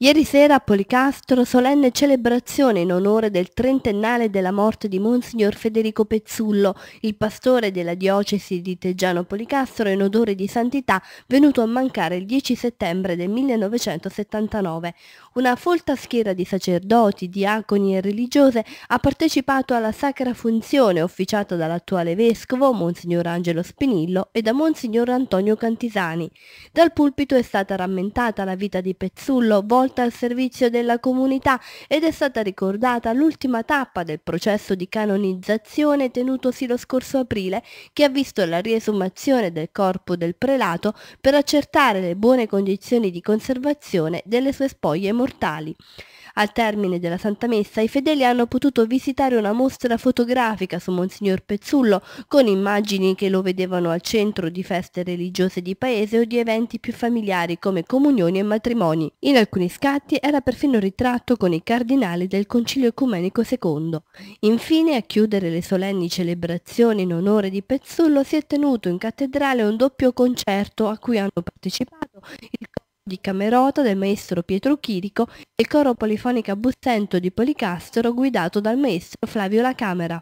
Ieri sera a Policastro, solenne celebrazione in onore del trentennale della morte di Monsignor Federico Pezzullo, il pastore della diocesi di Teggiano Policastro in odore di santità, venuto a mancare il 10 settembre del 1979. Una folta schiera di sacerdoti, diaconi e religiose ha partecipato alla sacra funzione officiata dall'attuale vescovo, Monsignor Angelo Spinillo, e da Monsignor Antonio Cantisani. Dal pulpito è stata rammentata la vita di Pezzullo, volta al servizio della comunità ed è stata ricordata l'ultima tappa del processo di canonizzazione tenutosi lo scorso aprile che ha visto la riesumazione del corpo del prelato per accertare le buone condizioni di conservazione delle sue spoglie mortali. Al termine della Santa Messa i fedeli hanno potuto visitare una mostra fotografica su Monsignor Pezzullo con immagini che lo vedevano al centro di feste religiose di paese o di eventi più familiari come comunioni e matrimoni. In alcuni Scatti era perfino ritratto con i cardinali del Concilio Ecumenico II. Infine, a chiudere le solenni celebrazioni in onore di Pezzullo, si è tenuto in cattedrale un doppio concerto a cui hanno partecipato il coro di Camerota del maestro Pietro Chirico e il coro polifonico a Bussento di Policastro guidato dal maestro Flavio La Camera.